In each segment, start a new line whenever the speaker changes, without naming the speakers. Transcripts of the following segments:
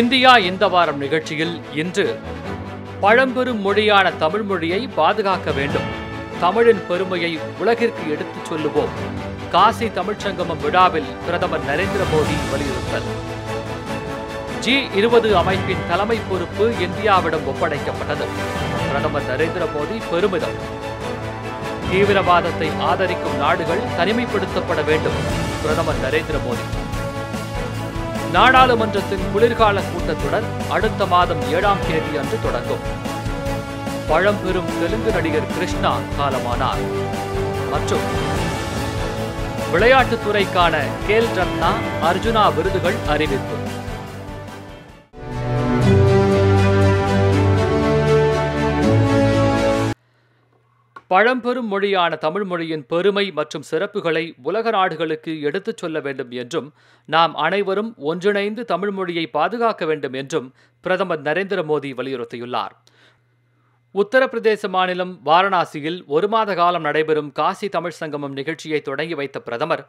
India இந்த வாரம் நிகழ்ச்சியில் இன்று பழம்பெரும் மொழியான தமிழ் மொழியை பாதுகாக்க வேண்டும் தமிழின் பெருமையை உலகிற்கு எடுத்துச் சொல்லுவோம் காசி தமிழ்ச்சங்கமம் விழாவில் பிரதமர் நரேந்திர மோடி வலியுறுத்தல் ஜி இருபது அமைப்பின் தலைமை பொறுப்பு இந்தியாவிடம் ஒப்படைக்கப்பட்டது பிரதமர் நரேந்திர மோடி பெருமிதம் தீவிரவாதத்தை ஆதரிக்கும் நாடுகள் தனிமைப்படுத்தப்பட வேண்டும் பிரதமர் நரேந்திர மோடி நாடாளுமன்றத்தின் குளிர்கால கூட்டத்தொடர் அடுத்த மாதம் ஏழாம் தேதி அன்று தொடங்கும் பழம்பெரும் தெலுங்கு நடிகர் கிருஷ்ணா காலமானார் மற்றும் விளையாட்டுத்துறைக்கான கேல் ரத்னா அர்ஜுனா விருதுகள் அறிவிப்பு பழம்பெரும் மொழியான தமிழ் மொழியின் பெருமை மற்றும் சிறப்புகளை உலக நாடுகளுக்கு எடுத்துச் சொல்ல வேண்டும் என்றும் நாம் அனைவரும் ஒன்றிணைந்து தமிழ் மொழியை பாதுகாக்க வேண்டும் என்றும் பிரதமர் நரேந்திர மோடி வலியுறுத்தியுள்ளார் உத்தரப்பிரதேச மாநிலம் வாரணாசியில் ஒரு மாத காலம் நடைபெறும் காசி தமிழ் சங்கமம் நிகழ்ச்சியை தொடங்கி வைத்த பிரதமர்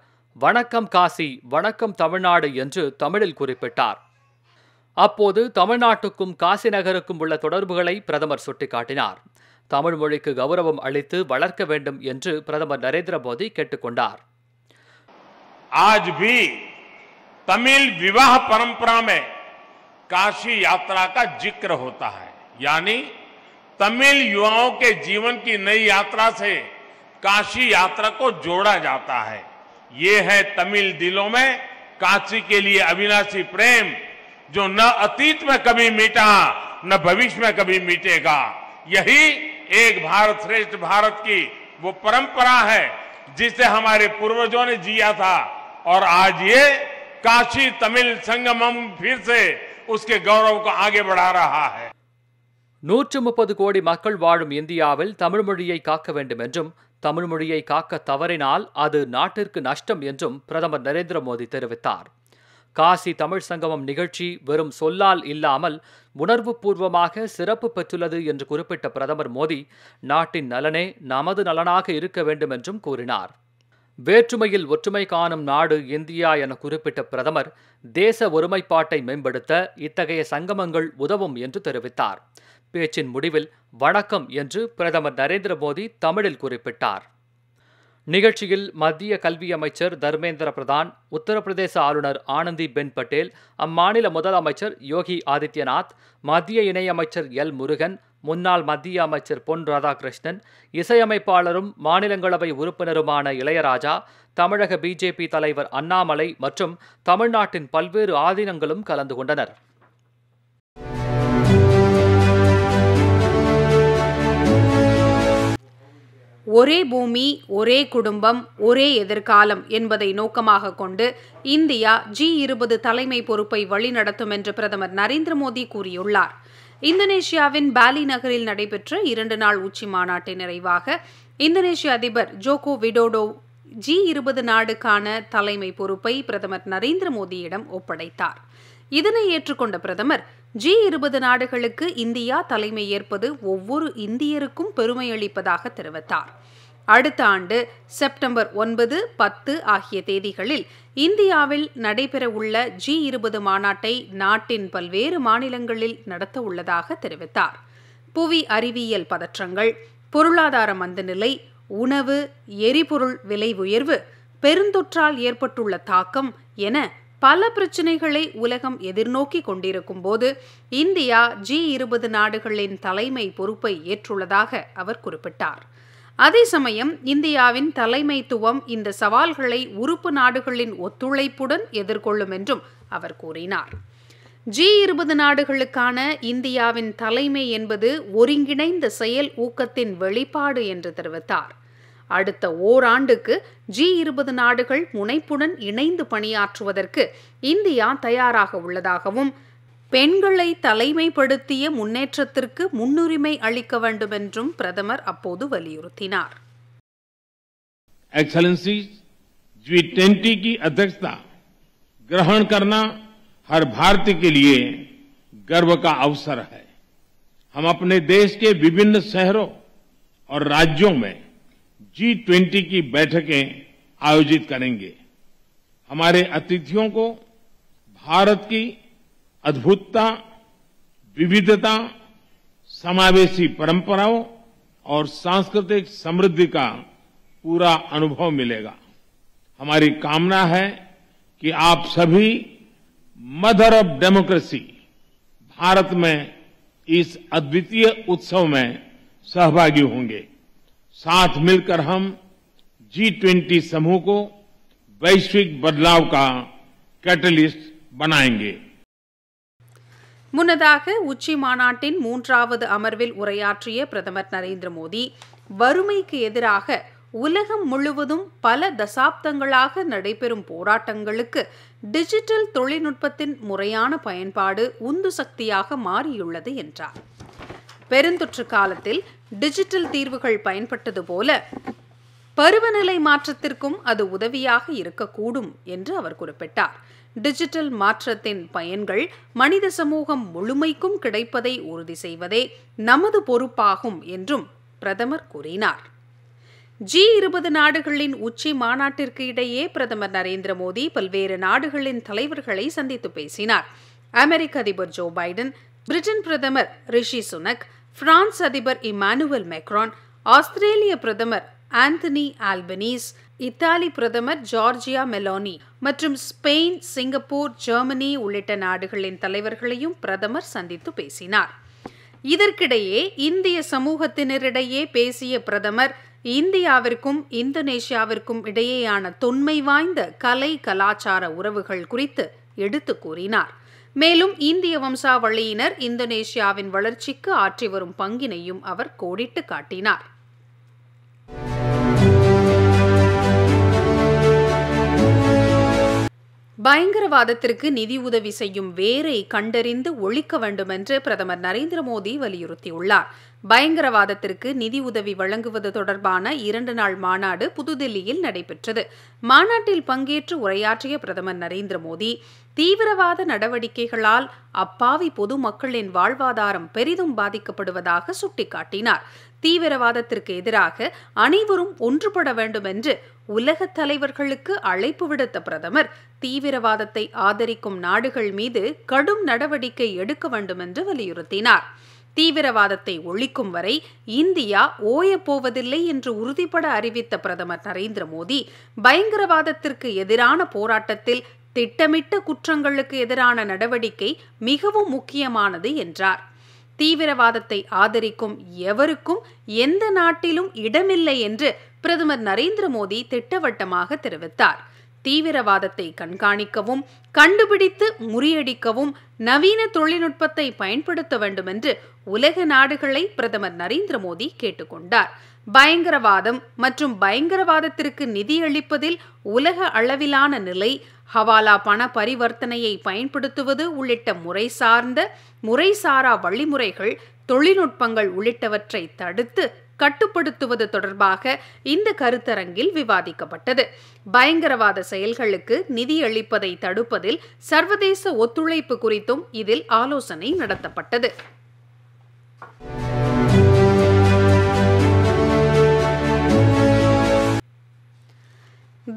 வணக்கம் காசி வணக்கம் தமிழ்நாடு என்று தமிழில் குறிப்பிட்டார் அப்போது தமிழ்நாட்டுக்கும் காசி நகருக்கும் உள்ள தொடர்புகளை பிரதமர் சுட்டிக்காட்டினார் தமிழ் மொழிக்கு கௌரவம் அளித்து வளர்க்க வேண்டும் என்று பிரதமர் நரேந்திர மோடி கேட்டுக்கொண்டார்
आज भी तमिल विवाह परंपरा में काशी यात्रा का जिक्र होता है यानी तमिल युवाओं के जीवन की नई यात्रा से काशी यात्रा को जोड़ा जाता है ये है तमिल दिलों में काशी के लिए अविनाशी प्रेम जो न अतीत में कभी मिटा न भविष्य में कभी मिटेगा यही एक भारत श्रेष्ठ भारत की वो परंपरा है जिसे हमारे पूर्वजों ने जिया था और आज ये काशी तमिल संगमम फिर से उसके गौरव को आगे बढ़ा रहा है
நூற்று முப்பது கோடி மக்கள் வாழும் இந்தியாவில் தமிழ் மொழியை காக்க வேண்டும் என்றும் தமிழ் மொழியை காக்க தவறினால் அது நாட்டிற்கு நஷ்டம் என்றும் பிரதமர் நரேந்திர மோடி தெரிவித்தார் காசி தமிழ் சங்கமம் நிகழ்ச்சி வெறும் சொல்லால் இல்லாமல் உணர்வுபூர்வமாக சிறப்பு பெற்றுள்ளது என்று குறிப்பிட்ட பிரதமர் மோடி நாட்டின் நலனே நமது நலனாக இருக்க வேண்டும் என்றும் கூறினார் வேற்றுமையில் ஒற்றுமை காணும் நாடு இந்தியா என குறிப்பிட்ட பிரதமர் தேச ஒருமைப்பாட்டை மேம்படுத்த இத்தகைய சங்கமங்கள் உதவும் என்று தெரிவித்தார் பேச்சின் முடிவில் வணக்கம் என்று பிரதமர் நரேந்திர மோடி தமிழில் குறிப்பிட்டார் நிகழ்ச்சியில் மத்திய கல்வி அமைச்சர் தர்மேந்திர பிரதான் உத்தரப்பிரதேச ஆளுநர் ஆனந்தி பென் பட்டேல் அம்மாநில முதலமைச்சர் யோகி ஆதித்யநாத் மத்திய இணையமைச்சர் எல் முருகன் முன்னாள் மத்திய அமைச்சர் பொன் ராதாகிருஷ்ணன் இசையமைப்பாளரும் மாநிலங்களவை உறுப்பினருமான இளையராஜா தமிழக பிஜேபி தலைவர் அண்ணாமலை மற்றும் தமிழ்நாட்டின் பல்வேறு ஆதீனங்களும் கலந்து கொண்டனர்
ஒரே பூமி ஒரே குடும்பம் ஒரே எதிர்காலம் என்பதை நோக்கமாக கொண்டு இந்தியா ஜி இருபது தலைமை பொறுப்பை வழிநடத்தும் என்று பிரதமர் நரேந்திர மோடி கூறியுள்ளார் இந்தோனேஷியாவின் பாலி நகரில் நடைபெற்ற இரண்டு நாள் உச்சி மாநாட்டின் நிறைவாக இந்தோனேஷிய அதிபர் ஜோகோ விடோடோ ஜி இருபது நாடுக்கான தலைமை பொறுப்பை பிரதமர் நரேந்திர மோடியிடம் ஒப்படைத்தார் இதனை ஏற்றுக்கொண்ட பிரதமர் ஜி இருபது நாடுகளுக்கு இந்தியா தலைமை ஏற்பது ஒவ்வொரு இந்தியருக்கும் பெருமையளிப்பதாக தெரிவித்தார் அடுத்த ஆண்டு செப்டம்பர் ஒன்பது பத்து ஆகிய தேதிகளில் இந்தியாவில் நடைபெறவுள்ள ஜி இருபது மாநாட்டை நாட்டின் பல்வேறு மாநிலங்களில் நடத்த உள்ளதாக தெரிவித்தார் புவி அறிவியல் பதற்றங்கள் பொருளாதார மந்தநிலை உணவு எரிபொருள் விலை உயர்வு பெருந்தொற்றால் ஏற்பட்டுள்ள தாக்கம் என பல பிரச்சினைகளை உலகம் எதிர்நோக்கி கொண்டிருக்கும் போது இந்தியா ஜி இருபது நாடுகளின் தலைமை பொறுப்பை ஏற்றுள்ளதாக அவர் குறிப்பிட்டார் அதே சமயம் இந்தியாவின் தலைமைத்துவம் இந்த சவால்களை உறுப்பு நாடுகளின் ஒத்துழைப்புடன் எதிர்கொள்ளும் என்றும் அவர் கூறினார் ஜி இருபது நாடுகளுக்கான இந்தியாவின் தலைமை என்பது ஒருங்கிணைந்த செயல் ஊக்கத்தின் வெளிப்பாடு என்று தெரிவித்தார் அடுத்த ஓராண்டுக்கு ஜி இருபது நாடுகள் முனைப்புடன் இணைந்து பணியாற்றுவதற்கு இந்தியா தயாராக உள்ளதாகவும் பெண்களை தலைமைப்படுத்திய முன்னேற்றத்திற்கு முன்னுரிமை அளிக்க வேண்டும் என்றும் பிரதமர் அப்போது வலியுறுத்தினார்
एक्सलेंसीज जी ट्वेंटी की अध्यक्षता ग्रहण करना हर भारतीय के लिए गर्व का अवसर है हम जी ट्वेंटी की बैठकें आयोजित करेंगे हमारे अतिथियों को भारत की अद्भुतता विविधता समावेशी परंपराओं और सांस्कृतिक समृद्धि का पूरा अनुभव मिलेगा हमारी कामना है कि आप सभी मदर ऑफ डेमोक्रेसी भारत में इस अद्वितीय उत्सव में सहभागी होंगे साथ मिलकर हम जी ट्वेंटी समूह को वैश्विक बदलाव का कैटलिस्ट बनाएंगे
முன்னதாக உச்சி மாநாட்டின் மூன்றாவது அமர்வில் உரையாற்றிய பிரதமர் நரேந்திர மோடி வறுமைக்கு எதிராக உலகம் முழுவதும் பல தசாப்தங்களாக நடைபெறும் போராட்டங்களுக்கு டிஜிட்டல் தொழில்நுட்பத்தின் முறையான பயன்பாடு உந்து சக்தியாக மாறியுள்ளது என்றார் பெருந்தொற்று காலத்தில் டிஜிட்டல் தீர்வுகள் பயன்பட்டது போல பருவநிலை மாற்றத்திற்கும் அது உதவியாக இருக்கக்கூடும் என்று அவர் குறிப்பிட்டார் டிஜிட்டல் மாற்றத்தின் பயன்கள் மனித சமூகம் முழுமைக்கும் கிடைப்பதை உறுதி செய்வதே நமது பொறுப்பாகும் என்றும் பிரதமர் கூறினார் ஜி இருபது நாடுகளின் உச்சி மாநாட்டிற்கு இடையே பிரதமர் நரேந்திர மோடி பல்வேறு நாடுகளின் தலைவர்களை சந்தித்து பேசினார் அமெரிக்க அதிபர் ஜோ பைடன் பிரிட்டன் பிரதமர் ரிஷி சுனக் பிரான்ஸ் அதிபர் இமானுவல் மெக்ரான் ஆஸ்திரேலிய பிரதமர் ஆந்தனி ஆல்பனீஸ் இத்தாலி பிரதமர் ஜார்ஜியா மெலோனி மற்றும் ஸ்பெயின் சிங்கப்பூர் ஜெர்மனி உள்ளிட்ட நாடுகளின் தலைவர்களையும் பிரதமர் சந்தித்து பேசினார் இதற்கிடையே இந்திய சமூகத்தினரிடையே பேசிய பிரதமர் இந்தியாவிற்கும் இந்தோனேஷியாவிற்கும் இடையேயான தொன்மை வாய்ந்த கலை கலாச்சார உறவுகள் குறித்து எடுத்து கூறினார் மேலும் இந்திய வம்சாவளியினர் இந்தோனேஷியாவின் வளர்ச்சிக்கு ஆற்றி வரும் பங்கினையும் அவர் கோடிட்டு காட்டினார் பயங்கரவாதத்திற்கு நிதி உதவி செய்யும் வேரை கண்டறிந்து ஒழிக்க வேண்டும் என்று பிரதமர் நரேந்திர மோடி வலியுறுத்தியுள்ளார் பயங்கரவாதத்திற்கு நிதி உதவி வழங்குவது தொடர்பான இரண்டு நாள் மாநாடு புதுதில்லியில் நடைபெற்றது மாநாட்டில் பங்கேற்று உரையாற்றிய பிரதமர் நரேந்திர மோடி தீவிரவாத நடவடிக்கைகளால் அப்பாவி பொதுமக்களின் வாழ்வாதாரம் பெரிதும் பாதிக்கப்படுவதாக சுட்டிக்காட்டினார் தீவிரவாதத்திற்கு எதிராக அனைவரும் ஒன்றுபட வேண்டும் என்று உலக தலைவர்களுக்கு அழைப்பு விடுத்த பிரதமர் தீவிரவாதத்தை ஆதரிக்கும் நாடுகள் மீது கடும் நடவடிக்கை எடுக்க வேண்டும் என்று வலியுறுத்தினார் தீவிரவாதத்தை ஒழிக்கும் வரை இந்தியா ஓயப்போவதில்லை என்று உறுதிபட அறிவித்த பிரதமர் நரேந்திர மோடி பயங்கரவாதத்திற்கு எதிரான போராட்டத்தில் திட்டமிட்ட குற்றங்களுக்கு எதிரான நடவடிக்கை மிகவும் முக்கியமானது என்றார் தீவிரவாதத்தை ஆதரிக்கும் எவருக்கும் எந்த நாட்டிலும் இடமில்லை என்று பிரதமர் நரேந்திர மோடி திட்டவட்டமாக தெரிவித்தார் தீவிரவாதத்தை கண்காணிக்கவும் கண்டுபிடித்து முறியடிக்கவும் நவீன தொழில்நுட்பத்தை பயன்படுத்த வேண்டும் என்று உலக நாடுகளை பிரதமர் நரேந்திர மோடி கேட்டுக்கொண்டார் பயங்கரவாதம் மற்றும் பயங்கரவாதத்திற்கு நிதியளிப்பதில் உலக அளவிலான நிலை ஹவாலா பண பரிவர்த்தனையை பயன்படுத்துவது உள்ளிட்ட முறை சார்ந்த முறைசாரா வழிமுறைகள் தொழில்நுட்பங்கள் உள்ளிட்டவற்றை தடுத்து கட்டுப்படுத்துவது தொடர்பாக இந்த கருத்தரங்கில் விவாதிக்கப்பட்டது பயங்கரவாத செயல்களுக்கு நிதியளிப்பதை தடுப்பதில் சர்வதேச ஒத்துழைப்பு குறித்தும் இதில் ஆலோசனை நடத்தப்பட்டது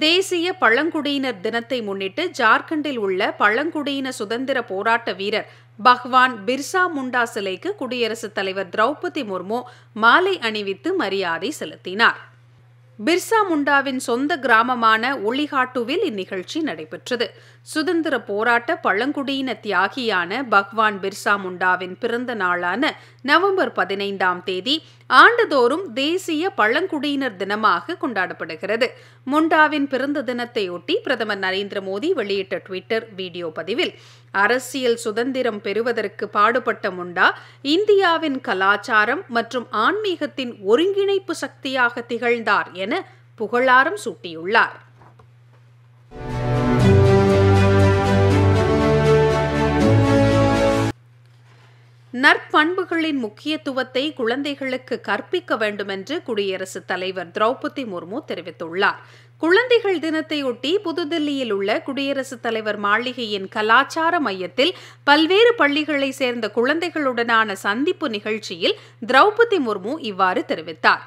தேசிய பழங்குடியினர் தினத்தை முன்னிட்டு ஜார்க்கண்டில் உள்ள பழங்குடியின சுதந்திர போராட்ட வீரர் பகவான் பிர்சா முண்டா சிலைக்கு குடியரசுத் தலைவர் திரௌபதி முர்மு மாலை அணிவித்து மரியாதை செலுத்தினார் பிர்சா முண்டாவின் சொந்த கிராமமான ஒளிகாட்டுவில் இந்நிகழ்ச்சி நடைபெற்றது சுதந்திர போராட்ட பழங்குடியின தியாகியான பகவான் பிர்சா முண்டாவின் பிறந்த நாளான நவம்பர் பதினைந்தாம் தேதி ஆண்டுதோறும் தேசிய பழங்குடியினர் தினமாக கொண்டாடப்படுகிறது முண்டாவின் பிறந்த தினத்தையொட்டி பிரதமர் நரேந்திர மோடி வெளியிட்ட ட்விட்டர் வீடியோ பதிவில் அரசியல் சுதந்திரம் பெறுவதற்கு பாடுபட்ட முண்டா இந்தியாவின் கலாச்சாரம் மற்றும் ஆன்மீகத்தின் ஒருங்கிணைப்பு சக்தியாக திகழ்ந்தார் என புகழாரம் சூட்டியுள்ளார் நற்பண்புகளின் முக்கியத்துவத்தை குழந்தைகளுக்கு கற்பிக்க வேண்டுமென்று குடியரசுத் தலைவர் திரௌபதி முர்மு தெரிவித்துள்ளார் குழந்தைகள் தினத்தையொட்டி புதுதில்லியில் உள்ள குடியரசுத் தலைவர் மாளிகையின் கலாச்சார மையத்தில் பல்வேறு பள்ளிகளை சேர்ந்த குழந்தைகளுடனான சந்திப்பு நிகழ்ச்சியில் திரௌபதி முர்மு இவ்வாறு தெரிவித்தார்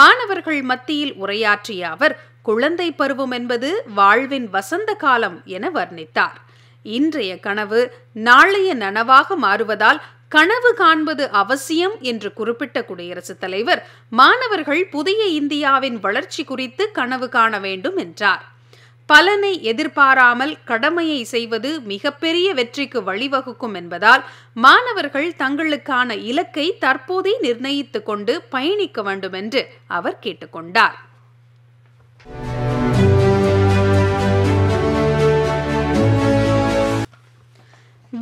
மாணவர்கள் மத்தியில் உரையாற்றிய அவர் குழந்தை பருவம் என்பது வாழ்வின் வசந்த காலம் என வர்ணித்தார் இன்றைய கனவு நாளைய நனவாக மாறுவதால் கனவு காண்பது அவசியம் என்று குறிப்பிட்ட குடியரசுத் தலைவர் மாணவர்கள் புதிய இந்தியாவின் வளர்ச்சி குறித்து கனவு காண வேண்டும் என்றார் பலனை எதிர்பாராமல் கடமையை செய்வது மிகப்பெரிய வெற்றிக்கு வழிவகுக்கும் என்பதால் மாணவர்கள் தங்களுக்கான இலக்கை தற்போதே நிர்ணயித்துக் கொண்டு பயணிக்க வேண்டும் என்று அவர் கேட்டுக்கொண்டார்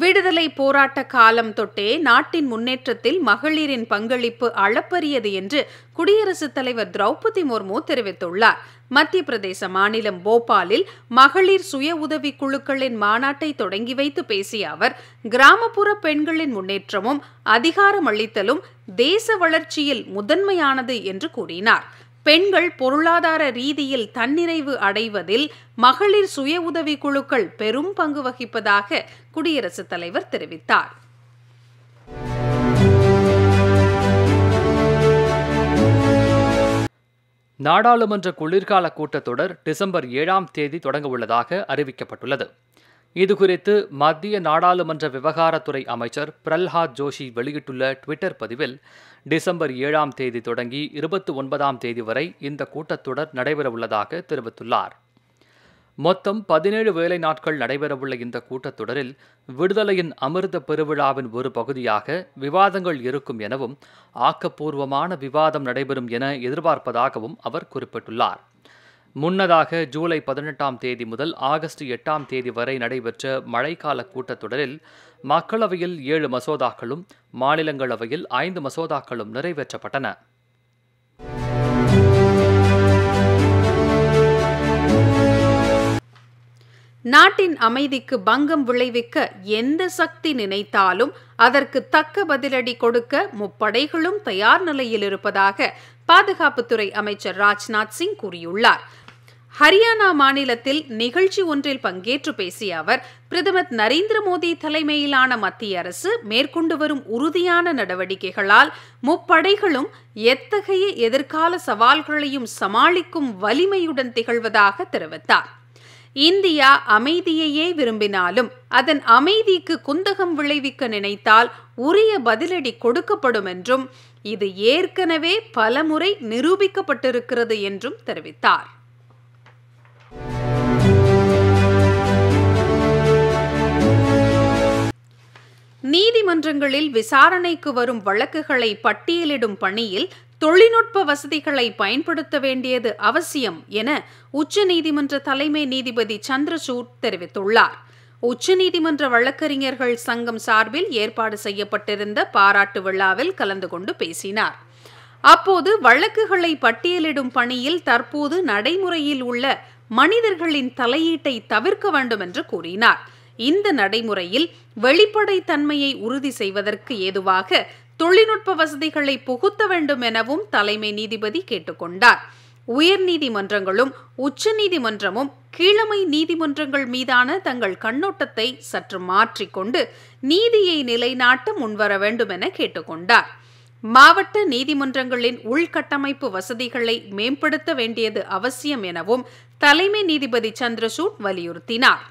விடுதலை போராட்ட காலம் தொட்டே நாட்டின் முன்னேற்றத்தில் மகளிரின் பங்களிப்பு அளப்பரியது என்று குடியரசுத் தலைவர் திரௌபதி முர்மு தெரிவித்துள்ளார் மத்திய பிரதேச மாநிலம் போபாலில் மகளிர் சுய உதவி குழுக்களின் மாநாட்டை தொடங்கி வைத்து பேசிய அவர் கிராமப்புற பெண்களின் முன்னேற்றமும் அதிகாரமளித்தலும் தேச வளர்ச்சியில் முதன்மையானது என்று கூறினார் பெண்கள் பொருளாதார ரீதியில் தன்னிறைவு அடைவதில் மகளிர் சுய உதவி குழுக்கள் பெரும் பங்கு வகிப்பதாக குடியரசுத் தலைவர் தெரிவித்தார்
நாடாளுமன்ற குளிர்கால கூட்டத்தொடர் டிசம்பர் ஏழாம் தேதி தொடங்கவுள்ளதாக அறிவிக்கப்பட்டுள்ளது இதுகுறித்து மத்திய நாடாளுமன்ற விவகாரத்துறை அமைச்சர் பிரல்ஹாத் ஜோஷி வெளியிட்டுள்ள ட்விட்டர் பதிவில் டிசம்பர் ஏழாம் தேதி தொடங்கி இருபத்தி ஒன்பதாம் தேதி வரை இந்த கூட்டத்தொடர் நடைபெறவுள்ளதாக தெரிவித்துள்ளார் மொத்தம் பதினேழு வேலை நாட்கள் நடைபெறவுள்ள இந்த கூட்டத்தொடரில் விடுதலையின் அமிர்த பெருவிழாவின் ஒரு பகுதியாக விவாதங்கள் இருக்கும் எனவும் ஆக்கப்பூர்வமான விவாதம் நடைபெறும் என எதிர்பார்ப்பதாகவும் அவர் குறிப்பிட்டுள்ளார் முன்னதாக ஜூலை பதினெட்டாம் தேதி முதல் ஆகஸ்ட் எட்டாம் தேதி வரை நடைபெற்ற மழைக்கால கூட்டத்தொடரில் மக்களவையில் ஏழு மசோதாக்களும் மாநிலங்களவையில் ஐந்து மசோதாக்களும் நிறைவேற்றப்பட்டன
நாட்டின் அமைதிக்கு பங்கம் விளைவிக்க எந்த சக்தி நினைத்தாலும் அதற்கு தக்க பதிலடி கொடுக்க முப்படைகளும் தயார் நிலையில் இருப்பதாக பாதுகாப்புத்துறை அமைச்சர் ராஜ்நாத் சிங் கூறியுள்ளார் ஹரியானா மாநிலத்தில் நிகழ்ச்சி ஒன்றில் பங்கேற்று பேசிய அவர் பிரதமர் நரேந்திர மோடி தலைமையிலான மத்திய அரசு மேற்கொண்டு வரும் உறுதியான நடவடிக்கைகளால் முப்படைகளும் எத்தகைய எதிர்கால சவால்களையும் சமாளிக்கும் வலிமையுடன் திகழ்வதாக தெரிவித்தார் இந்தியா அமைதியையே விரும்பினாலும் அதன் அமைதிக்கு குந்தகம் விளைவிக்க நினைத்தால் உரிய பதிலடி கொடுக்கப்படும் என்றும் இது ஏற்கனவே பலமுறை நிரூபிக்கப்பட்டிருக்கிறது என்றும் தெரிவித்தார் நீதிமன்றங்களில் விசாரணைக்கு வரும் வழக்குகளை பட்டியலிடும் பணியில் தொழில்நுட்ப வசதிகளை பயன்படுத்த வேண்டியது அவசியம் என உச்சநீதிமன்ற தலைமை நீதிபதி சந்திரசூட் தெரிவித்துள்ளார் உச்சநீதிமன்ற வழக்கறிஞர்கள் சங்கம் சார்பில் ஏற்பாடு செய்யப்பட்டிருந்த பாராட்டு விழாவில் கலந்து கொண்டு பேசினார் அப்போது வழக்குகளை பட்டியலிடும் பணியில் தற்போது நடைமுறையில் உள்ள மனிதர்களின் தலையீட்டை தவிர்க்க வேண்டும் என்று கூறினார் இந்த நடைமுறையில் வெளிப்படைத்தன்மையை உறுதி செய்வதற்கு ஏதுவாக தொழில்நுட்ப வசதிகளை புகுத்த வேண்டும் எனவும் தலைமை நீதிபதி கேட்டுக்கொண்டார் உயர் நீதிமன்றங்களும் உச்ச நீதிமன்றமும் கீழமை நீதிமன்றங்கள் மீதான தங்கள் கண்ணோட்டத்தை சற்று மாற்றிக்கொண்டு நீதியை நிலைநாட்ட முன்வர வேண்டும் என கேட்டுக்கொண்டார் மாவட்ட நீதிமன்றங்களின் உள்கட்டமைப்பு வசதிகளை மேம்படுத்த வேண்டியது அவசியம் எனவும் தலைமை நீதிபதி சந்திரசூட் வலியுறுத்தினார்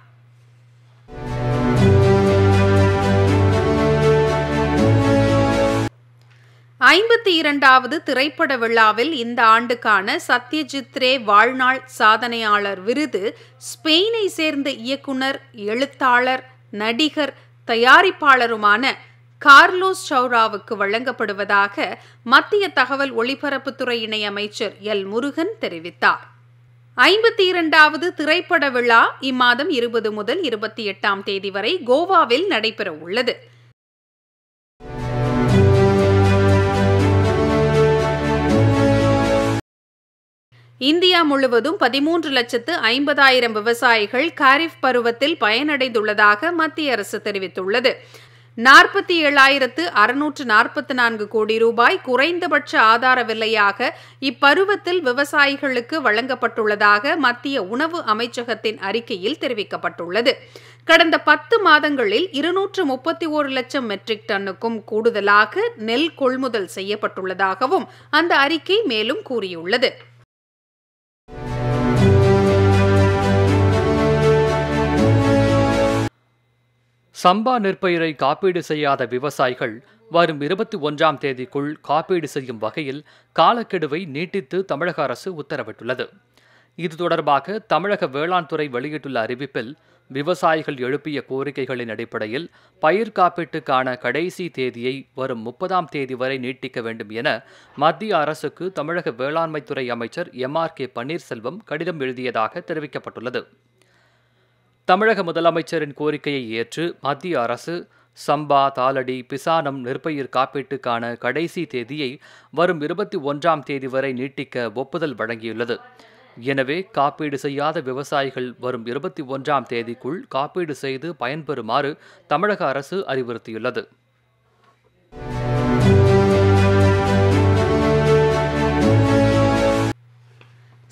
ஐம்பத்தி இரண்டாவது திரைப்பட விழாவில் இந்த ஆண்டுக்கான சத்யஜித் ரே வாழ்நாள் சாதனையாளர் விருது ஸ்பெயினை சேர்ந்த இயக்குனர் எழுத்தாளர் நடிகர் தயாரிப்பாளருமான கார்லோஸ் சௌராவுக்கு வழங்கப்படுவதாக மத்திய தகவல் ஒளிபரப்புத்துறை இணையமைச்சர் எல் முருகன் தெரிவித்தார் ஐம்பத்தி இரண்டாவது திரைப்பட விழா இம்மாதம் இருபது முதல் இருபத்தி எட்டாம் தேதி வரை கோவாவில் நடைபெற உள்ளது இந்தியா முழுவதும் பதிமூன்று லட்சத்து ஐம்பதாயிரம் விவசாயிகள் காரிஃப் பருவத்தில் பயனடைந்துள்ளதாக மத்திய அரசு தெரிவித்துள்ளது நாற்பத்தி ஏழாயிரத்து அறுநூற்று நாற்பத்தி நான்கு கோடி ரூபாய் குறைந்தபட்ச ஆதார விலையாக இப்பருவத்தில் விவசாயிகளுக்கு வழங்கப்பட்டுள்ளதாக மத்திய உணவு அமைச்சகத்தின் அறிக்கையில் தெரிவிக்கப்பட்டுள்ளது கடந்த பத்து மாதங்களில் இருநூற்று முப்பத்தி ஒரு லட்சம் மெட்ரிக் டன்னுக்கும் கூடுதலாக நெல் கொள்முதல் செய்யப்பட்டுள்ளதாகவும் அந்த அறிக்கை மேலும் கூறியுள்ளது
சம்பா நெற்பயிரை காப்பீடு செய்யாத விவசாயிகள் வரும் இருபத்தி ஒன்றாம் தேதிக்குள் காப்பீடு செய்யும் வகையில் காலக்கெடுவை நீட்டித்து தமிழக அரசு உத்தரவிட்டுள்ளது இது தொடர்பாக தமிழக வேளாண் துறை வெளியிட்டுள்ள அறிவிப்பில் விவசாயிகள் எழுப்பிய கோரிக்கைகளின் அடிப்படையில் பயிர் காப்பீட்டுக்கான கடைசி தேதியை வரும் முப்பதாம் தேதி வரை நீட்டிக்க வேண்டும் என மத்திய அரசுக்கு தமிழக வேளாண்மைத்துறை அமைச்சர் எம் ஆர் கே பன்னீர்செல்வம் கடிதம் எழுதியதாக தெரிவிக்கப்பட்டுள்ளது தமிழக முதலமைச்சரின் கோரிக்கையை ஏற்று மத்திய அரசு சம்பா தாலடி பிசானம் நெற்பயிர் காப்பீட்டுக்கான கடைசி தேதியை வரும் இருபத்தி ஒன்றாம் தேதி வரை நீட்டிக்க ஒப்புதல் வழங்கியுள்ளது எனவே காப்பீடு செய்யாத விவசாயிகள் வரும் இருபத்தி ஒன்றாம் தேதிக்குள் காப்பீடு செய்து பயன்பெறுமாறு தமிழக அரசு அறிவுறுத்தியுள்ளது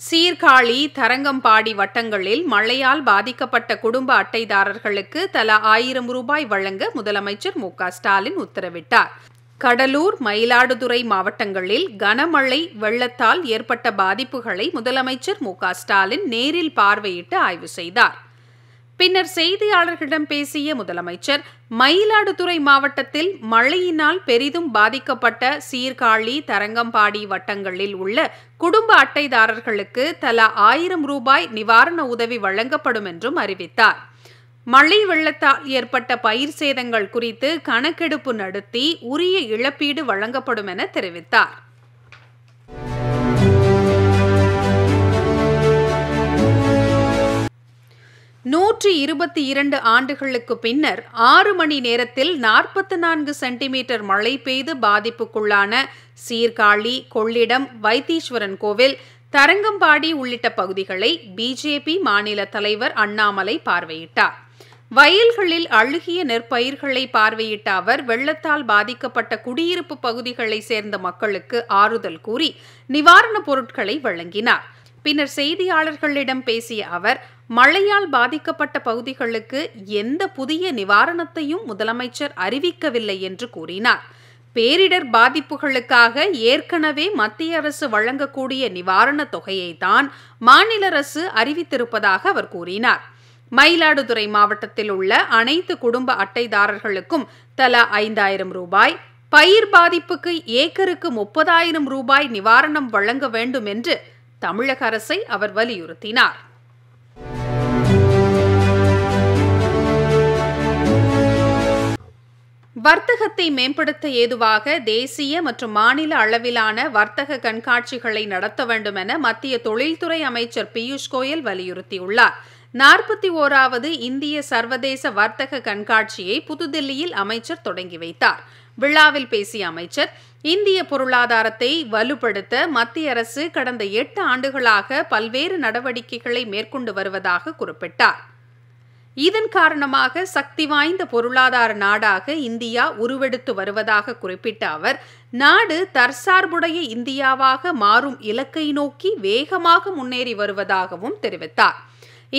சீர்காழி தரங்கம்பாடி வட்டங்களில் மழையால் பாதிக்கப்பட்ட குடும்ப அட்டைதாரர்களுக்கு தலா ஆயிரம் ரூபாய் வழங்க முதலமைச்சர் மு ஸ்டாலின் உத்தரவிட்டார் கடலூர் மயிலாடுதுறை மாவட்டங்களில் கனமழை வெள்ளத்தால் ஏற்பட்ட பாதிப்புகளை முதலமைச்சர் மு ஸ்டாலின் நேரில் பார்வையிட்டு ஆய்வு செய்தார் பின்னர் செய்தியாளர்களிடம் பேசிய முதலமைச்சர் மயிலாடுதுறை மாவட்டத்தில் மழையினால் பெரிதும் பாதிக்கப்பட்ட சீர்காழி தரங்கம்பாடி வட்டங்களில் உள்ள குடும்ப அட்டைதாரர்களுக்கு தலா ஆயிரம் ரூபாய் நிவாரண உதவி வழங்கப்படும் என்றும் அறிவித்தார் மழை வெள்ளத்தால் ஏற்பட்ட பயிர் சேதங்கள் குறித்து கணக்கெடுப்பு நடத்தி உரிய இழப்பீடு வழங்கப்படும் என தெரிவித்தார் நூற்றி இருபத்தி இரண்டு ஆண்டுகளுக்கு பின்னர் ஆறு மணி நேரத்தில் நாற்பத்தி நான்கு சென்டிமீட்டர் மழை பெய்து பாதிப்புக்குள்ளான சீர்காழி கொள்ளிடம் வைத்தீஸ்வரன் கோவில் தரங்கம்பாடி உள்ளிட்ட பகுதிகளை பிஜேபி மாநில தலைவர் அண்ணாமலை பார்வையிட்டார் வயல்களில் அழுகிய நெற்பயிர்களை பார்வையிட்ட அவர் வெள்ளத்தால் பாதிக்கப்பட்ட குடியிருப்பு பகுதிகளை சேர்ந்த மக்களுக்கு ஆறுதல் கூறி நிவாரணப் பொருட்களை வழங்கினார் பின்னர் செய்தியாளர்களிடம் பேசிய அவர் மழையால் பாதிக்கப்பட்ட பகுதிகளுக்கு எந்த புதிய நிவாரணத்தையும் முதலமைச்சர் அறிவிக்கவில்லை என்று கூறினார் பேரிடர் பாதிப்புகளுக்காக ஏற்கனவே மத்திய அரசு வழங்கக்கூடிய நிவாரணத் தொகையை தான் மாநில அரசு அறிவித்திருப்பதாக அவர் கூறினார் மயிலாடுதுறை மாவட்டத்தில் உள்ள அனைத்து குடும்ப அட்டைதாரர்களுக்கும் தலா ஐந்தாயிரம் ரூபாய் பயிர் பாதிப்புக்கு ஏக்கருக்கு முப்பதாயிரம் ரூபாய் நிவாரணம் வழங்க வேண்டும் என்று தமிழக அரசை அவர் வலியுறுத்தினார் வர்த்தகத்தை மேம்படுத்த ஏதுவாக தேசிய மற்றும் மாநில அளவிலான வர்த்தக கண்காட்சிகளை நடத்த வேண்டும் என மத்திய தொழில்துறை அமைச்சர் பியூஷ் கோயல் வலியுறுத்தியுள்ளார் நாற்பத்தி ஓராவது இந்திய சர்வதேச வர்த்தக கண்காட்சியை புதுதில்லியில் அமைச்சர் தொடங்கி வைத்தார் விழாவில் பேசிய அமைச்சர் இந்திய பொருளாதாரத்தை வலுப்படுத்த மத்திய அரசு கடந்த எட்டு ஆண்டுகளாக பல்வேறு நடவடிக்கைகளை மேற்கொண்டு வருவதாக குறிப்பிட்டார் இதன் காரணமாக சக்தி வாய்ந்த பொருளாதார நாடாக இந்தியா உருவெடுத்து வருவதாக குறிப்பிட்ட அவர் நாடு தற்சார்புடைய இந்தியாவாக மாறும் இலக்கை நோக்கி வேகமாக முன்னேறி வருவதாகவும் தெரிவித்தார்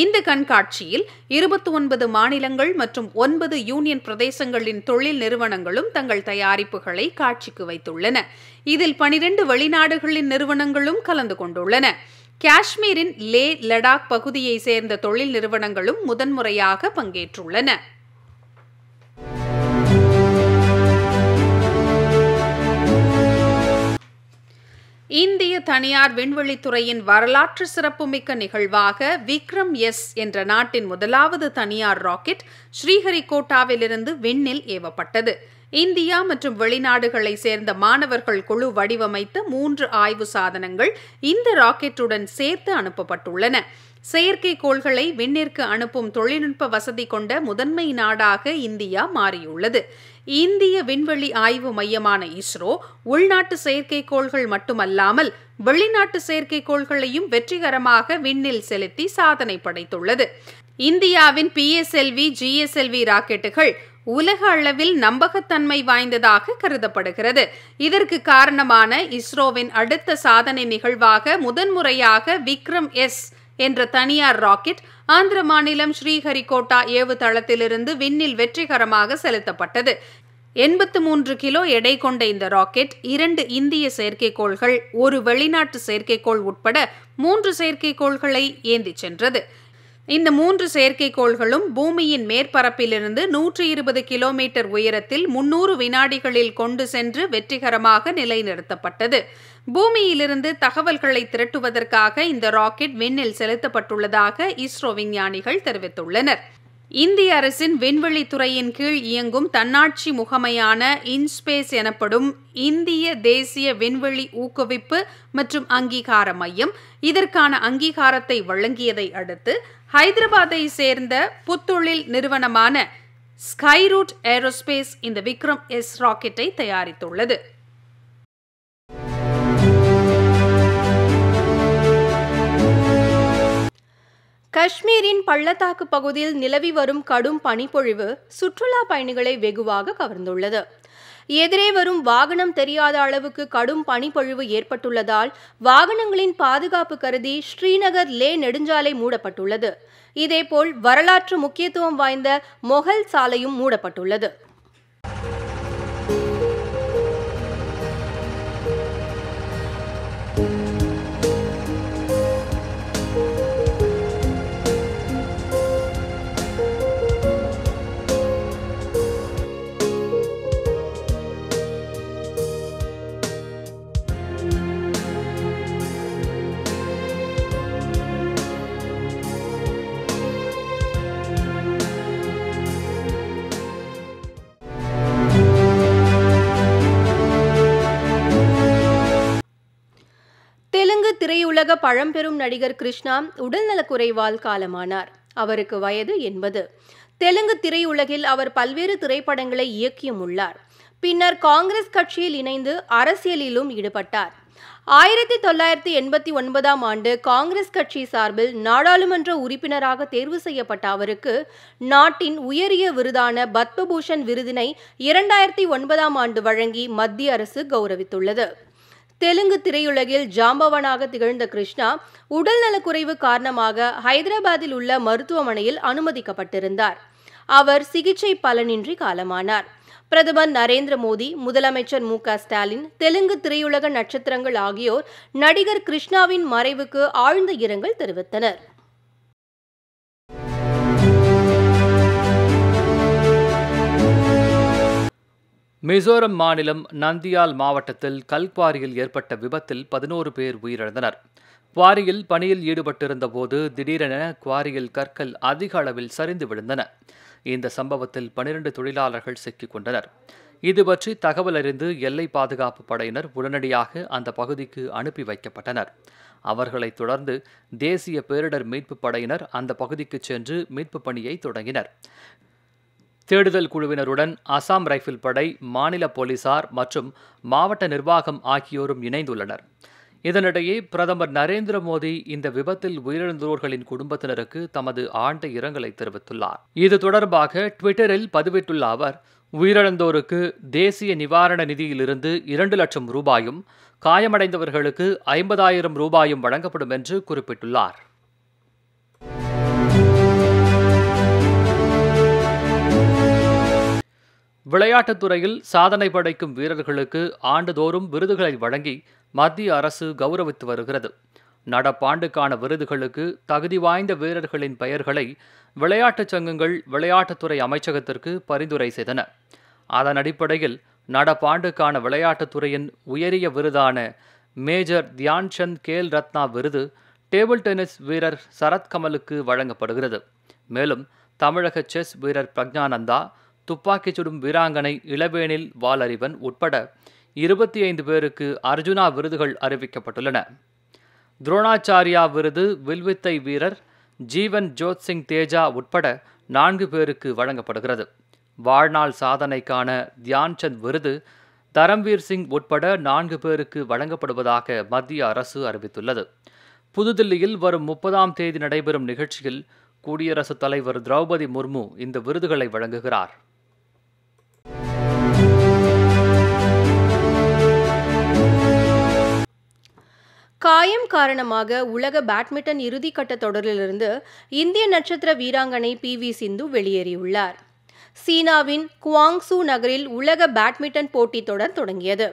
இந்த கண்காட்சியில் இருபத்தி ஒன்பது மாநிலங்கள் மற்றும் ஒன்பது யூனியன் பிரதேசங்களின் தொழில் நிறுவனங்களும் தங்கள் தயாரிப்புகளை காட்சிக்கு வைத்துள்ளன இதில் பனிரெண்டு வெளிநாடுகளின் நிறுவனங்களும் கலந்து கொண்டுள்ளன காஷ்மீரின் லே லடாக் பகுதியை சேர்ந்த தொழில் நிறுவனங்களும் முதன்முறையாக பங்கேற்றுள்ளன இந்திய தனியார் விண்வெளித்துறையின் வரலாற்று சிறப்புமிக்க நிகழ்வாக விக்ரம் எஸ் என்ற நாட்டின் முதலாவது தனியார் ராக்கெட் ஸ்ரீஹரிகோட்டாவிலிருந்து விண்ணில் ஏவப்பட்டது இந்தியா மற்றும் வெளிநாடுகளை சேர்ந்த மாணவர்கள் குழு வடிவமைத்த மூன்று ஆய்வு சாதனங்கள் இந்த ராக்கெட்டுடன் சேர்த்து அனுப்பப்பட்டுள்ளன செயற்கைக்கோள்களை விண்ணிற்கு அனுப்பும் தொழில்நுட்ப வசதி கொண்ட முதன்மை நாடாக இந்தியா மாறியுள்ளது இந்திய விண்வெளி ஆய்வு மையமான இஸ்ரோ உள்நாட்டு செயற்கைக்கோள்கள் மட்டுமல்லாமல் வெளிநாட்டு செயற்கைக்கோள்களையும் வெற்றிகரமாக விண்ணில் செலுத்தி சாதனை படைத்துள்ளது இந்தியாவின் பிஎஸ்எல்வி ஜிஎஸ்எல்வி ராக்கெட்டுகள் உலக அளவில் நம்பகத்தன்மை வாய்ந்ததாக கருதப்படுகிறது இதற்கு காரணமான இஸ்ரோவின் அடுத்த சாதனை நிகழ்வாக முதன்முறையாக விக்ரம் எஸ் என்ற தனியார் ராக்கெட் ஆந்திர மாநிலம் ஸ்ரீஹரிகோட்டா ஏவுதளத்திலிருந்து விண்ணில் வெற்றிகரமாக செலுத்தப்பட்டது எண்பத்து மூன்று கிலோ எடை கொண்ட இந்த ராக்கெட் இரண்டு இந்திய செயற்கைக்கோள்கள் ஒரு வெளிநாட்டு செயற்கைக்கோள் உட்பட மூன்று செயற்கைக்கோள்களை ஏந்திச் சென்றது இந்த மூன்று செயற்கைக்கோள்களும் பூமியின் மேற்பரப்பிலிருந்து நூற்றி இருபது கிலோமீட்டர் உயரத்தில் முன்னூறு வினாடிகளில் கொண்டு சென்று வெற்றிகரமாக நிலைநிறுத்தப்பட்டது பூமியிலிருந்து தகவல்களை திரட்டுவதற்காக இந்த ராக்கெட் விண்ணில் செலுத்தப்பட்டுள்ளதாக இஸ்ரோ விஞ்ஞானிகள் தெரிவித்துள்ளனர் இந்திய அரசின் விண்வெளித்துறையின் கீழ் இயங்கும் தன்னாட்சி முகமையான இன்ஸ்பேஸ் எனப்படும் இந்திய தேசிய விண்வெளி ஊக்குவிப்பு மற்றும் அங்கீகார மையம் இதற்கான அங்கீகாரத்தை வழங்கியதை அடுத்து ஹைதராபாத்தை சேர்ந்த புத்தொழில் நிறுவனமான ஸ்கைரூட் ஏரோஸ்பேஸ் இந்த விக்ரம் எஸ் ராக்கெட்டை
தயாரித்துள்ளது காஷ்மீரின் பள்ளத்தாக்கு பகுதியில் நிலவி வரும் கடும் பனிப்பொழிவு சுற்றுலா பயணிகளை வெகுவாக கவர்ந்துள்ளது எதிரே வரும் வாகனம் தெரியாத அளவுக்கு கடும் பனிப்பொழிவு ஏற்பட்டுள்ளதால் வாகனங்களின் பாதுகாப்பு கருதி ஸ்ரீநகர் லே நெடுஞ்சாலை மூடப்பட்டுள்ளது இதேபோல் வரலாற்று முக்கியத்துவம் வாய்ந்த மொஹல் சாலையும் மூடப்பட்டுள்ளது தமிழக பழம்பெரும் நடிகர் கிருஷ்ணா உடல்நலக்குறைவால் காலமானார் அவருக்கு வயது எண்பது தெலுங்கு திரையுலகில் அவர் பல்வேறு திரைப்படங்களை இயக்கியும் உள்ளார் பின்னர் காங்கிரஸ் கட்சியில் இணைந்து அரசியலிலும் ஈடுபட்டார் ஆயிரத்தி தொள்ளாயிரத்தி எண்பத்தி ஒன்பதாம் ஆண்டு காங்கிரஸ் கட்சி சார்பில் நாடாளுமன்ற உறுப்பினராக தேர்வு செய்யப்பட்ட அவருக்கு நாட்டின் உயரிய விருதான பத்மபூஷன் விருதினை இரண்டாயிரத்தி ஒன்பதாம் ஆண்டு வழங்கி மத்திய அரசு கௌரவித்துள்ளது தெலுங்கு திரையுலகில் ஜாம்பவனாக திகழ்ந்த கிருஷ்ணா உடல் நலக்குறைவு காரணமாக ஹைதராபாத்தில் உள்ள மருத்துவமனையில் அனுமதிக்கப்பட்டிருந்தார் அவர் சிகிச்சை பலனின்றி காலமானார் பிரதமர் நரேந்திர மோடி முதலமைச்சர் மு ஸ்டாலின் தெலுங்கு திரையுலக நட்சத்திரங்கள் ஆகியோர் நடிகர் கிருஷ்ணாவின் மறைவுக்கு ஆழ்ந்த இரங்கல் தெரிவித்தனர்
மிசோரம் மாநிலம் நந்தியால் மாவட்டத்தில் கல்குவாரியில் ஏற்பட்ட விபத்தில் பதினோரு பேர் உயிரிழந்தனர் குவாரியில் பணியில் ஈடுபட்டிருந்த போது திடீரென குவாரியில் கற்கள் அதிக அளவில் சரிந்து விழுந்தன இந்த சம்பவத்தில் பனிரண்டு தொழிலாளர்கள் சிக்கிக் கொண்டனர் இது பற்றி தகவல் அறிந்து எல்லை பாதுகாப்பு படையினர் உடனடியாக அந்த பகுதிக்கு அனுப்பி வைக்கப்பட்டனர் அவர்களைத் தொடர்ந்து தேசிய பேரிடர் மீட்புப் படையினர் அந்த பகுதிக்கு சென்று மீட்புப் பணியை தொடங்கினர் தேடுதல் குழுவினருடன் அசாம் ரைஃபிள் படை மாநில போலீசார் மற்றும் மாவட்ட நிர்வாகம் ஆகியோரும் இணைந்துள்ளனர் இதனிடையே பிரதமர் நரேந்திர மோடி இந்த விபத்தில் உயிரிழந்தோர்களின் குடும்பத்தினருக்கு தமது ஆழ்ந்த இரங்கலை தெரிவித்துள்ளார் இது தொடர்பாக ட்விட்டரில் பதிவிட்டுள்ள அவர் உயிரிழந்தோருக்கு தேசிய நிவாரண நிதியிலிருந்து இரண்டு லட்சம் ரூபாயும் காயமடைந்தவர்களுக்கு ஐம்பதாயிரம் ரூபாயும் வழங்கப்படும் என்று குறிப்பிட்டுள்ளார் விளையாட்டுத்துறையில் சாதனை படைக்கும் வீரர்களுக்கு ஆண்டுதோறும் விருதுகளை வழங்கி மத்திய அரசு கௌரவித்து வருகிறது நடப்பாண்டுக்கான விருதுகளுக்கு தகுதி வாய்ந்த வீரர்களின் பெயர்களை விளையாட்டுச் சங்கங்கள் விளையாட்டுத்துறை அமைச்சகத்திற்கு பரிந்துரை செய்தன அதன் அடிப்படையில் நடப்பாண்டுக்கான விளையாட்டுத்துறையின் உயரிய விருதான மேஜர் தியான்சந்த் கேல் ரத்னா விருது டேபிள் டென்னிஸ் வீரர் சரத்கமலுக்கு வழங்கப்படுகிறது மேலும் தமிழக செஸ் வீரர் பிரக்ஞானந்தா துப்பாக்கிச் சுடும் வீராங்கனை இளவேனில் வாலறிவன் உட்பட இருபத்தி ஐந்து பேருக்கு அர்ஜுனா விருதுகள் அறிவிக்கப்பட்டுள்ளன துரோணாச்சாரியா விருது வில்வித்தை வீரர் ஜீவன் ஜோத் சிங் தேஜா உட்பட நான்கு பேருக்கு வழங்கப்படுகிறது வாழ்நாள் சாதனைக்கான தியான்சந்த் விருது தரம்வீர் சிங் உட்பட நான்கு பேருக்கு வழங்கப்படுவதாக மத்திய அரசு அறிவித்துள்ளது புதுதில்லியில் வரும் முப்பதாம் தேதி நடைபெறும் நிகழ்ச்சியில் குடியரசுத் தலைவர் திரௌபதி முர்மு இந்த விருதுகளை வழங்குகிறார்
காயம் காரணமாக உலக பேட்மிண்டன் இறுதிக்கட்ட தொடரிலிருந்து இந்திய நட்சத்திர வீராங்கனை பி வி சிந்து வெளியேறியுள்ளார் சீனாவின் குவாங்சு நகரில் உலக பேட்மிண்டன் போட்டி தொடர் தொடங்கியது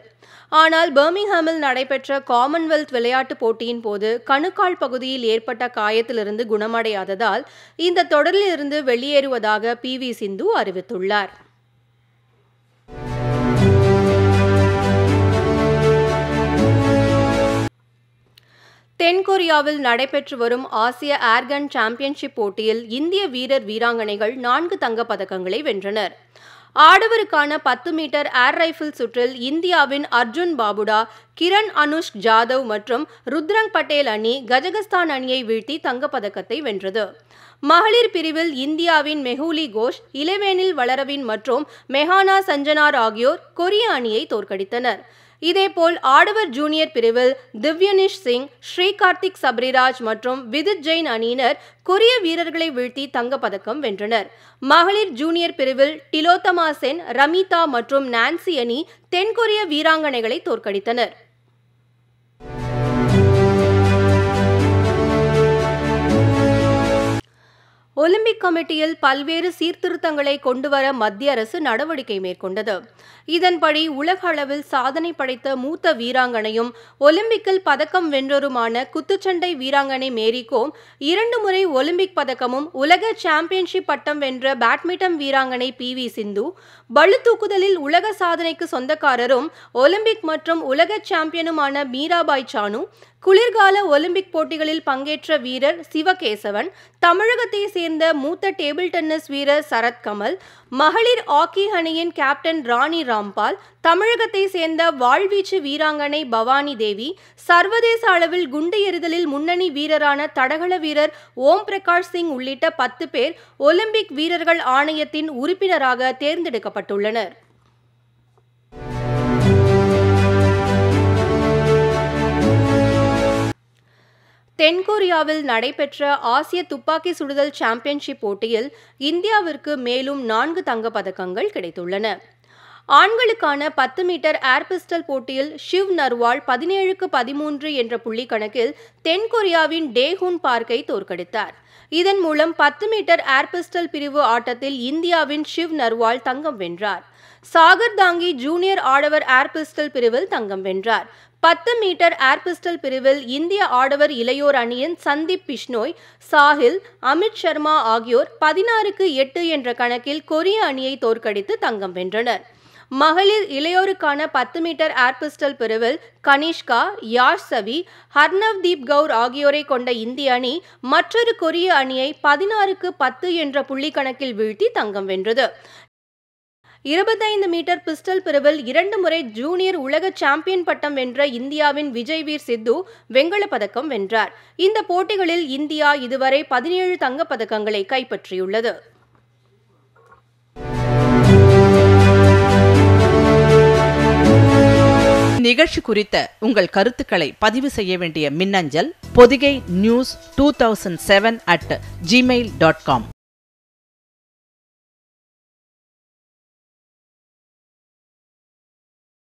ஆனால் பர்மிங்ஹாமில் நடைபெற்ற காமன்வெல்த் விளையாட்டுப் போட்டியின் போது கணுக்கால் பகுதியில் ஏற்பட்ட காயத்திலிருந்து குணமடையாததால் இந்த தொடரிலிருந்து வெளியேறுவதாக பி வி சிந்து அறிவித்துள்ளார் தென்கொரியாவில் நடைபெற்று வரும் ஆசிய ஏர்கன் சாம்பியன்ஷிப் போட்டியில் இந்திய வீரர் வீராங்கனைகள் நான்கு தங்கப்பதக்கங்களை வென்றனர் ஆடவருக்கான பத்து மீட்டர் ஏர் ரைஃபிள் சுற்றில் இந்தியாவின் அர்ஜுன் பாபுடா கிரண் அனுஷ் ஜாதவ் மற்றும் ருத்ரங் பட்டேல் அணி கஜகஸ்தான் அணியை வீழ்த்தி தங்கப்பதக்கத்தை வென்றது மகளிர் பிரிவில் இந்தியாவின் மெஹூலி கோஷ் இளவேனில் வளரவின் மற்றும் மெஹானா சஞ்சனார் ஆகியோர் கொரிய அணியை தோற்கடித்தனர் இதேபோல் ஆடவர் ஜூனியர் பிரிவில் திவ்யனிஷ் சிங் ஸ்ரீகார்த்திக் சப்ரிராஜ் மற்றும் விதித் ஜெயின் அணியினர் கொரிய வீரர்களை வீழ்த்தி தங்கப்பதக்கம் வென்றனர் மகளிர் ஜூனியர் பிரிவில் டிலோத்தமா சென் ரமிதா மற்றும் நான்சி அணி தென்கொரிய வீராங்கனைகளை தோற்கடித்தனர் ஒலிம்பிக் கமிட்டியில் பல்வேறு சீர்திருத்தங்களை கொண்டுவர மத்திய அரசு நடவடிக்கை மேற்கொண்டது இதன்படி உலக அளவில் சாதனை படைத்த மூத்த வீராங்கனையும் ஒலிம்பிக்கில் பதக்கம் வென்றோருமான குத்துச்சண்டை வீராங்கனை மேரிகோம் இரண்டு முறை ஒலிம்பிக் பதக்கமும் உலக சாம்பியன்ஷிப் பட்டம் வென்ற பேட்மிண்டன் வீராங்கனை பி வி சிந்து பளுதூக்குதலில் உலக சாதனைக்கு சொந்தக்காரரும் ஒலிம்பிக் மற்றும் உலக சாம்பியனுமான மீராபாய் சானு குளிர்கால ஒலிம்பிக் போட்டிகளில் பங்கேற்ற வீரர் சிவகேசவன் தமிழகத்தை சேர்ந்த மூத்த டேபிள் டென்னிஸ் வீரர் சரத்கமல் மகளிர் ஹாக்கி அணியின் கேப்டன் ராணி ராம்பால் தமிழகத்தை சேர்ந்த வாழ்வீச்சு வீராங்கனை பவானி தேவி சர்வதேச அளவில் குண்டு எறிதலில் முன்னணி வீரரான தடகள வீரர் ஓம் பிரகாஷ் சிங் உள்ளிட்ட பத்து பேர் ஒலிம்பிக் வீரர்கள் ஆணையத்தின் உறுப்பினராக தேர்ந்தெடுக்கப்பட்டுள்ளனர் தென்கொரியாவில் நடைபெற்ற ஆசிய துப்பாக்கி சுடுதல் சாம்பியன்ஷிப் போட்டியில் இந்தியாவிற்கு மேலும் நான்கு தங்கப்பதக்கங்கள் கிடைத்துள்ளன ஆண்களுக்கான பத்து மீட்டர் ஏர் பிஸ்டல் போட்டியில் ஷிவ் நர்வால் பதினேழுக்கு பதிமூன்று என்ற புள்ளி கணக்கில் தென்கொரியாவின் டேஹூன் பார்க்கை தோற்கடித்தார் இதன் மூலம் பத்து மீட்டர் ஏர் பிஸ்டல் பிரிவு ஆட்டத்தில் இந்தியாவின் ஷிவ் நர்வால் தங்கம் வென்றார் சாகர் தாங்கி ஜூனியர் ஆடவர் ஏர் பிஸ்டல் பிரிவில் தங்கம் வென்றார் பத்து மீட்டர் ஏர் பிஸ்டல் பிரிவில் இந்திய ஆடவர் இளையோர் அணியின் சந்தீப் பிஷ்னோய் சாஹில் அமித் சர்மா ஆகியோர் பதினாறுக்கு எட்டு என்ற கணக்கில் கொரிய அணியை தோற்கடித்து தங்கம் வென்றனர் மகளிர் இளையோருக்கான பத்து மீட்டர் ஏர் பிஸ்டல் பிரிவில் கனிஷ்கா யாஷ் சவி ஹர்னவ்தீப் கவுர் ஆகியோரை கொண்ட இந்திய அணி மற்றொரு கொரிய அணியை பதினாறுக்கு பத்து என்ற புள்ளி கணக்கில் வீழ்த்தி தங்கம் வென்றது இருபத்தைந்து மீட்டர் பிஸ்டல் பிரிவில் இரண்டு முறை ஜூனியர் உலக சாம்பியன் பட்டம் வென்ற இந்தியாவின் விஜய் வீர் சித்து வெங்கல பதக்கம் வென்றார் இந்த போட்டிகளில் இந்தியா இதுவரை பதினேழு தங்கப்பதக்கங்களை கைப்பற்றியுள்ளது நிகழ்ச்சி குறித்த உங்கள் கருத்துக்களை பதிவு செய்ய வேண்டிய மின்னஞ்சல் Podhigai news two thousand seven at Gmail dot com